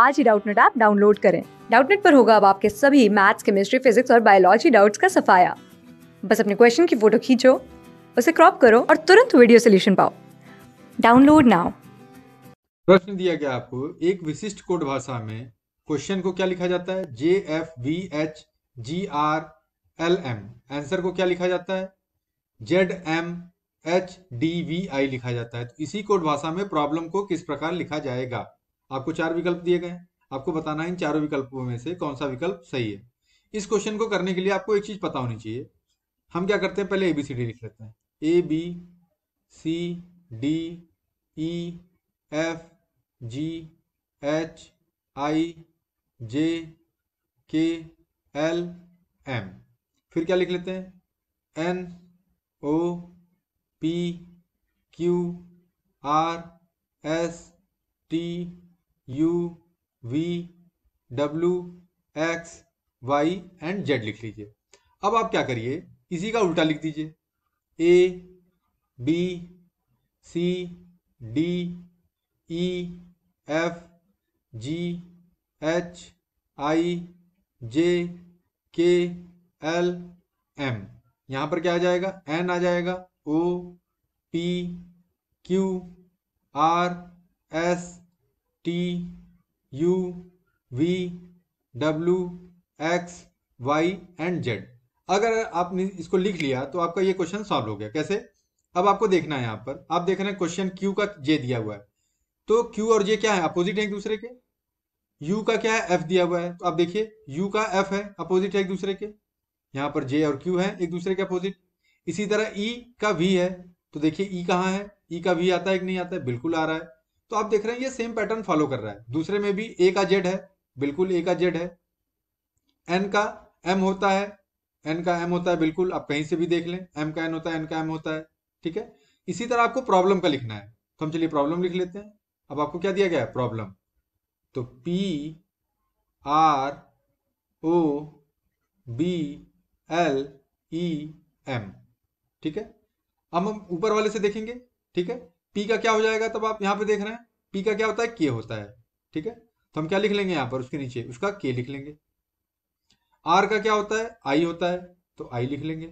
आज ही Doubtnut app download करें डाउटनेट पर होगा अब आपके सभी मैथ्स केमिस्ट्री फिजिक्स और बायोलॉजी डाउट्स का सफाया बस अपने क्वेश्चन की फोटो खींचो उसे क्रॉप करो और तुरंत वीडियो सोल्यूशन पाओ डाउनलोड नाउ प्रश्न दिया गया आपको एक विशिष्ट कोड भाषा में क्वेश्चन को क्या लिखा जाता है J F V H G R L M answer को क्या लिखा जाता है Z M H D V I लिखा जाता है तो इसी कोड भाषा में प्रॉब्लम को किस प्रकार लिखा जाएगा आपको चार विकल्प दिए गए आपको बताना है इन चारों विकल्पों में से कौन सा विकल्प सही है इस क्वेश्चन को करने के लिए आपको एक चीज पता होनी चाहिए हम क्या करते हैं पहले ए बी सी डी लिख लेते हैं A B C D E F G H I J K L M फिर क्या लिख लेते हैं N O P Q R S T U V W X Y and Z लिख लीजिए अब आप क्या करिए इसी का उल्टा लिख दीजिए A B C D E F G H I J K L M यहाँ पर क्या आ जाएगा एन आ जाएगा O P Q R S T U V W X Y and Z अगर आपने इसको लिख लिया तो आपका ये क्वेश्चन सॉल्व हो गया कैसे अब आपको देखना है यहाँ पर आप देख रहे हैं क्वेश्चन क्यू का जे दिया हुआ है तो क्यू और जे क्या है अपोजिट है एक दूसरे के यू का क्या है एफ दिया हुआ है तो आप देखिए यू का एफ है अपोजिट है एक दूसरे के यहाँ पर जे और क्यू है एक दूसरे के अपोजिट इसी तरह ई e का वी है तो देखिए ई e कहाँ है ई e का वी आता है कि नहीं आता है बिल्कुल आ रहा है तो आप देख रहे हैं ये सेम पैटर्न फॉलो कर रहा है दूसरे में भी ए का जेड है बिल्कुल ए का जेड है एन का एम होता है एन का एम होता है बिल्कुल आप कहीं से भी देख लें एम का एन होता है एन का एम होता है ठीक है इसी तरह आपको प्रॉब्लम का लिखना है तो हम चलिए प्रॉब्लम लिख लेते हैं अब आपको क्या दिया गया है प्रॉब्लम तो P R O B L E M ठीक है अब हम ऊपर वाले से देखेंगे ठीक है पी का क्या हो जाएगा तब आप यहाँ पे देख रहे हैं पी का क्या होता है के होता है ठीक है तो हम क्या लिख लेंगे यहाँ पर उसके नीचे उसका के लिख लेंगे आर का क्या होता है आई होता है तो आई लिख लेंगे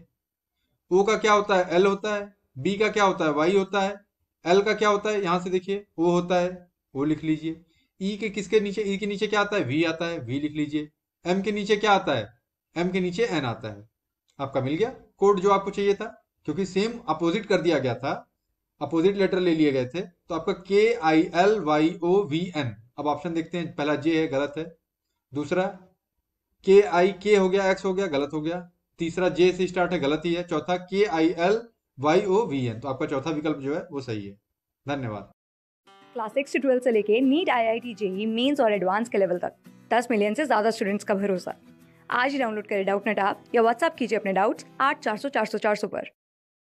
ओ का क्या होता है एल होता है बी का क्या होता है वाई होता है एल का क्या होता है यहाँ से देखिए ओ होता है ओ लिख लीजिए ई e के किसके नीचे ई e के नीचे क्या आता है वी आता है वी लिख लीजिए एम के नीचे क्या आता है एम के नीचे एन आता है आपका मिल गया कोड जो आपको चाहिए था क्योंकि सेम अपोजिट कर दिया गया था अपोजिट लेटर ले लिए गए थे तो आपका K I L Y O V N अब ऑप्शन देखते हैं पहला जे है गलत है दूसरा के आई के हो गया एक्स हो गया गलत हो गया तीसरा जे से स्टार्ट है गलत ही है चौथा K I L Y O V N तो आपका चौथा विकल्प जो है वो सही है धन्यवाद क्लास सिक्स से ट्वेल्थ से लेके NEET I I T JEE Mains और एडवांस के लेवल तक दस मिलियन से ज्यादा स्टूडेंट्स का भरोसा आज ही डाउनलोड करें डाउट नेट आप या व्हाट्सअप कीजिए अपने डाउट्स आठ चार सौ चार सौ चार सौ पर